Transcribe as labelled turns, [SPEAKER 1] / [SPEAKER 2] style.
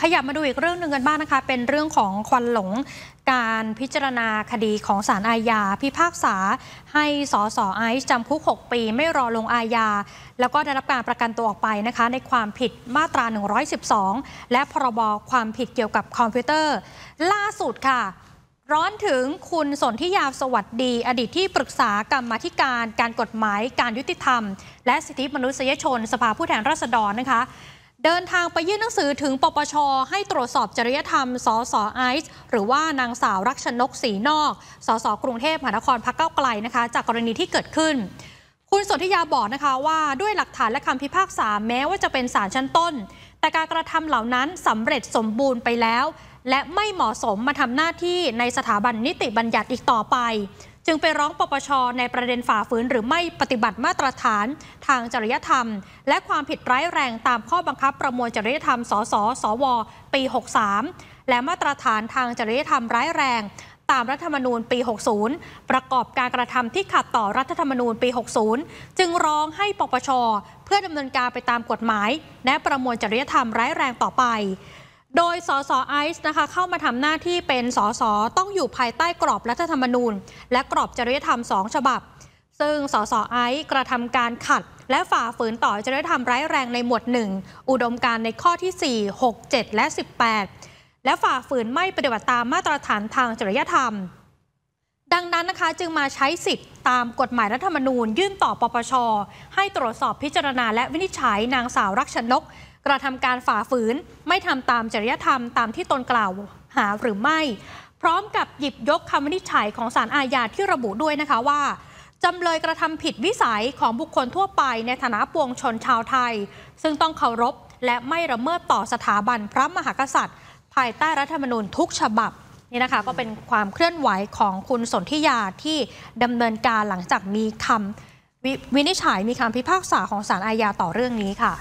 [SPEAKER 1] ขยับมาดูอีกเรื่องหนึ่งกันบ้างนะคะ เป็นเรื่องของควันหลงการพิจารณาคดีของศาลอาญา พิพากษาให้สอสอไอซ์จำคุก 6 ปีไม่รอลงอาญาแล้วก็ได้รับการประกันตัวออกไปนะคะ ในความผิดมาตรา 112 และพรบความผิดเกี่ยวกับคอมพิวเตอร์ ล่าสุดค่ะ ร้อนถึงคุณสนธิยาสวัสดี อดีตที่ปรึกษากรรมธิการ การกฎหมายการยุติธรรม และสิทธิมนุษยชน สภาผู้แทนราษฎรนะคะเดินทางไปยื่นหนังสือถึงปปชให้ตรวจสอบจริยธรรม สสไอซ์หรือว่านางสาว รักชนกศรีนอก สส กรุงเทพมหานครพักเก้าไกลนะคะ จากกรณีที่เกิดขึ้น คุณสทธิยาบอกนะคะว่าด้วยหลักฐานและคำพิพากษาแม้ว่าจะเป็นศาลชั้นต้น แต่การกระทำเหล่านั้นสำเร็จสมบูรณ์ไปแล้ว และไม่เหมาะสมมาทำหน้าที่ในสถาบันนิติบัญญัติอีกต่อไปจึงไป ร้องปปช ในประเด็นฝ่าฝืนหรือไม่ปฏิบัติมาตรฐานทางจริยธรรม และความผิดร้ายแรงตามข้อบังคับประมวลจริยธรรมสสสวปี 63 และมาตรฐานทางจริยธรรมร้ายแรง ตามรัฐธรรมนูญปี 60 ประกอบการกระทำที่ขัดต่อรัฐธรรมนูญปี 60 จึงร้องให้ปปชเพื่อดำเนินการไปตามกฎหมาย และประมวลจริยธรรมร้ายแรงต่อไปโดยสสไอซ์นะคะ เข้ามาทำหน้าที่เป็นสสต้องอยู่ภายใต้กรอบรัฐธรรมนูญ และกรอบจริยธรรมสองฉบับ ซึ่งสสไอซ์กระทำการขัด และฝ่าฝืนต่อจริยธรรมร้ายแรงในหมวด 1 อุดมการในข้อที่ 4 6 7 และ 18 และฝ่าฝืนไม่ปฏิบัติตามมาตรฐานทางจริยธรรมดังนั้นนะคะ จึงมาใช้สิทธิ์ ตามกฎหมายรัฐธรรมนูญยื่นต่อปปชให้ตรวจสอบพิจารณาและวินิจฉัยนางสาวรักชนกกระทำการฝ่าฝืนไม่ทำตามจริยธรรมตามที่ตนกล่าวหาหรือไม่ พร้อมกับหยิบยกคำวินิจฉัยของศาลอาญาที่ระบุด้วยนะคะว่าจำเลยกระทำผิดวิสัยของบุคคลทั่วไปในฐานะปวงชนชาวไทย ซึ่งต้องเคารพและไม่ละเมิดต่อสถาบันพระมหากษัตริย์ ภายใต้รัฐธรรมนูญทุกฉบับนี่นะคะ ก็เป็นความเคลื่อนไหวของคุณสนธิยาที่ดำเนินการหลังจากมีคำวินิจฉัยมีคำพิพากษาของศาลอาญาต่อเรื่องนี้ค่ะ